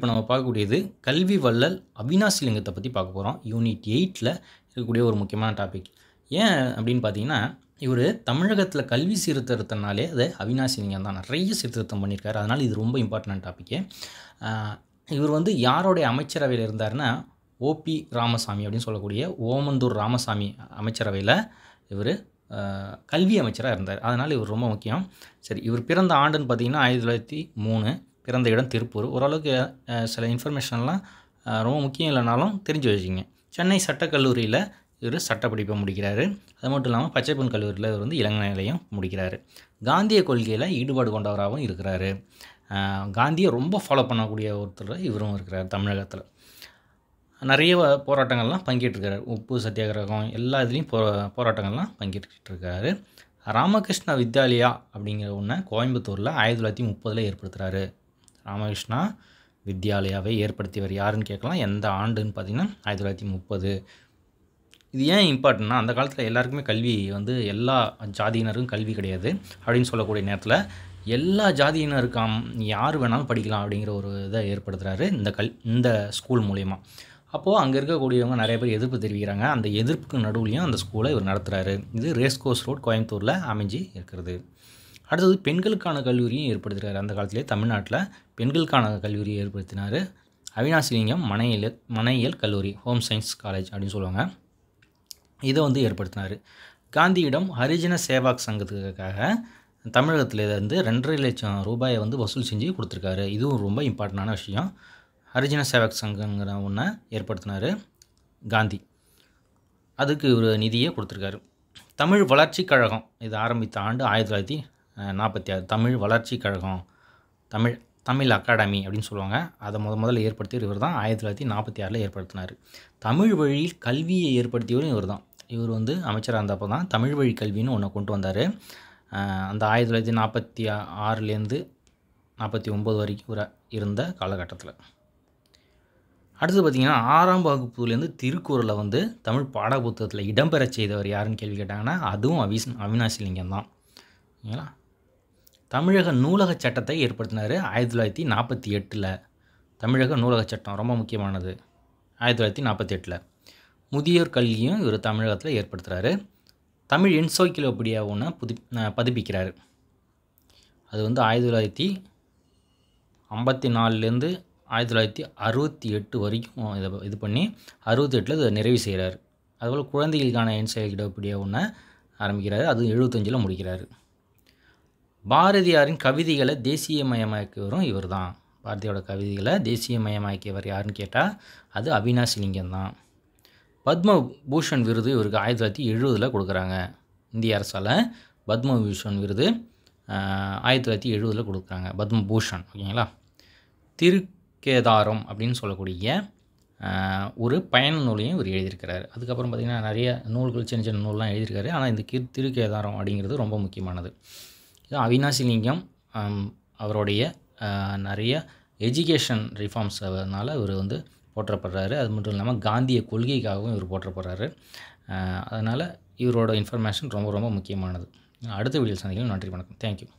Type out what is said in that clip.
இப்போ நம்ம பார்க்கக்கூடியது கல்வி வள்ளல் அவினாசிலிங்கத்தை பற்றி பார்க்க போகிறோம் யூனிட் எயிட்டில் இருக்கக்கூடிய ஒரு முக்கியமான டாபிக் ஏன் அப்படின்னு பார்த்தீங்கன்னா இவர் தமிழகத்தில் கல்வி சீர்திருத்தினாலே அது அவினாசிலிங்கம் தான் நிறைய சீர்திருத்தம் பண்ணியிருக்காரு அதனால் இது ரொம்ப இம்பார்ட்டன்ட் டாப்பிக்கு இவர் வந்து யாரோடைய அமைச்சரவையில் இருந்தார்னா ஓபி ராமசாமி அப்படின்னு சொல்லக்கூடிய ஓமந்தூர் ராமசாமி அமைச்சரவையில் இவர் கல்வி அமைச்சராக இருந்தார் அதனால் இவர் ரொம்ப முக்கியம் சரி இவர் பிறந்த ஆண்டுன்னு பார்த்திங்கன்னா ஆயிரத்தி தொள்ளாயிரத்தி மூணு பிறந்த இடம் திருப்பூர் ஓரளவுக்கு சில இன்ஃபர்மேஷன்லாம் ரொம்ப முக்கியம் இல்லைனாலும் தெரிஞ்சு வச்சுங்க சென்னை சட்டக்கல்லூரியில் இவர் சட்டப்படிப்பை முடிக்கிறாரு அது மட்டும் இல்லாமல் பச்சைப்பன் கல்லூரியில் இவர் வந்து இளநிலையும் முடிக்கிறாரு காந்திய கொள்கையில் ஈடுபாடு கொண்டவராகவும் இருக்கிறாரு காந்தியை ரொம்ப ஃபாலோ பண்ணக்கூடிய ஒருத்தர் இவரும் இருக்கிறார் தமிழகத்தில் நிறைய போராட்டங்கள்லாம் பங்கேற்றுக்கிறார் உப்பு சத்தியாகிரகம் எல்லா இதுலேயும் போ போராட்டங்கள்லாம் பங்கேற்றுக்கிட்டு ராமகிருஷ்ண வித்யாலயா அப்படிங்கிற ஒன்று கோயம்புத்தூரில் ஆயிரத்தி தொள்ளாயிரத்தி முப்பதில் ஏற்படுத்துகிறாரு ராமகிருஷ்ணா வித்யாலயாவை ஏற்படுத்தியவர் யாருன்னு கேட்கலாம் எந்த ஆண்டுன்னு பார்த்திங்கன்னா ஆயிரத்தி தொள்ளாயிரத்தி முப்பது இது ஏன் இம்பார்ட்டன்னா அந்த காலத்தில் எல்லாருக்குமே கல்வி வந்து எல்லா ஜாதியினருக்கும் கல்வி கிடையாது அப்படின்னு சொல்லக்கூடிய நேரத்தில் எல்லா ஜாதியினருக்காம் யார் வேணாலும் படிக்கலாம் அப்படிங்கிற ஒரு இதை ஏற்படுத்துகிறாரு இந்த கல் இந்த ஸ்கூல் மூலயமா அப்போது அங்கே இருக்கக்கூடியவங்க நிறைய பேர் எதிர்ப்பு தெரிவிக்கிறாங்க அந்த எதிர்ப்புக்கு நடுவுலையும் அந்த ஸ்கூலை இவர் நடத்துகிறாரு இது ரேஸ்கோஸ் ரோட் கோயம்புத்தூரில் அமைஞ்சு இருக்கிறது அடுத்தது பெண்களுக்கான கல்லூரியும் ஏற்படுத்துகிறார் அந்த காலத்திலே தமிழ்நாட்டில் பெண்களுக்கான கல்லூரியை ஏற்படுத்தினார் அவினாசிலிங்கம் மனையியல் மனையியல் கல்லூரி ஹோம் சயின்ஸ் காலேஜ் அப்படின்னு சொல்லுவாங்க இதை வந்து ஏற்படுத்தினார் காந்தியிடம் ஹரிஜன சேவாக் சங்கத்துக்காக இருந்து ரெண்டரை லட்சம் ரூபாயை வந்து வசூல் செஞ்சு கொடுத்துருக்காரு இதுவும் ரொம்ப இம்பார்ட்டண்டான விஷயம் ஹரிஜன சேவாக் சங்கங்கிற ஒன்றை ஏற்படுத்தினார் காந்தி அதுக்கு ஒரு நிதியை கொடுத்துருக்காரு தமிழ் வளர்ச்சிக் கழகம் இது ஆரம்பித்த ஆண்டு ஆயிரத்தி தொள்ளாயிரத்தி நாற்பத்தி ஆறு தமிழ் வளர்ச்சி கழகம் தமிழ் தமிழ் அகாடமி அப்படின்னு சொல்லுவாங்க அதை முத முதல்ல ஏற்படுத்தியவர் இவர் தான் ஆயிரத்தி தொள்ளாயிரத்தி நாற்பத்தி ஆறில் ஏற்படுத்தினார் தமிழ் வழியில் கல்வியை ஏற்படுத்தியவரும் இவர் தான் இவர் வந்து அமைச்சராக இருந்தப்போ தான் தமிழ் வழி கல்வின்னு ஒன்று கொண்டு வந்தார் அந்த ஆயிரத்தி தொள்ளாயிரத்தி நாற்பத்தி ஆறுலேருந்து நாற்பத்தி ஒம்பது வரைக்கும் இருந்த காலகட்டத்தில் அடுத்து பார்த்திங்கன்னா ஆறாம் வகுப்புலேருந்து திருக்குறளை வந்து தமிழ் பாட புத்தகத்தில் இடம்பெற செய்தவர் யாருன்னு கேள்வி கேட்டாங்கன்னா அதுவும் அவிஸ் அவினாசிலிங்கம் தான் ஓகேங்களா தமிழக நூலக சட்டத்தை ஏற்படுத்தினார் ஆயிரத்தி தொள்ளாயிரத்தி நாற்பத்தி எட்டில் தமிழக நூலக சட்டம் ரொம்ப முக்கியமானது ஆயிரத்தி தொள்ளாயிரத்தி நாற்பத்தி எட்டில் முதியோர் கல்வியும் இவர் தமிழகத்தில் ஏற்படுத்துகிறாரு தமிழ் என்சைக்ளோபீடியா ஒன்று புதி பதிப்பிக்கிறார் அது வந்து ஆயிரத்தி தொள்ளாயிரத்தி ஐம்பத்தி நாலுலேருந்து ஆயிரத்தி தொள்ளாயிரத்தி அறுபத்தி எட்டு வரைக்கும் இதை இது பண்ணி அறுபத்தி எட்டில் இதை நிறைவு செய்கிறார் அதுபோல் குழந்தைகளுக்கான என்சைக்ளோபீடியா ஒன்று ஆரம்பிக்கிறார் அது எழுபத்தஞ்சில் முடிக்கிறார் பாரதியாரின் கவிதைகளை தேசியமயமாக்கியவரும் இவர் தான் பாரதியோட கவிதைகளை தேசியமயமாக்கியவர் யாருன்னு கேட்டால் அது அவினாஷ் லிங்கம் தான் பத்ம பூஷன் விருது இவருக்கு ஆயிரத்தி தொள்ளாயிரத்தி எழுபதில் கொடுக்குறாங்க இந்திய அரசால் பத்மபூஷன் விருது ஆயிரத்தி தொள்ளாயிரத்தி எழுபதில் கொடுக்குறாங்க பத்மபூஷன் ஓகேங்களா திருக்கேதாரம் அப்படின்னு சொல்லக்கூடிய ஒரு பயண நூலையும் இவர் எழுதியிருக்கிறார் அதுக்கப்புறம் பார்த்திங்கன்னா நிறைய நூல்கள் சின்ன சின்ன நூல்லாம் எழுதியிருக்காரு ஆனால் இந்த கிரு திருக்கேதாரம் அப்படிங்கிறது ரொம்ப முக்கியமானது ஸோ அவினாசிலிங்கம் அவருடைய நிறைய எஜுகேஷன் ரிஃபார்ம்ஸ் அதனால் இவர் வந்து போற்றப்படுறாரு அது மட்டும் இல்லாமல் காந்திய கொள்கைக்காகவும் இவர் போற்றப்படுறாரு அதனால் இவரோட இன்ஃபர்மேஷன் ரொம்ப ரொம்ப முக்கியமானது அடுத்த வீடியோ சந்திக்கலாம் நன்றி வணக்கம் தேங்க்யூ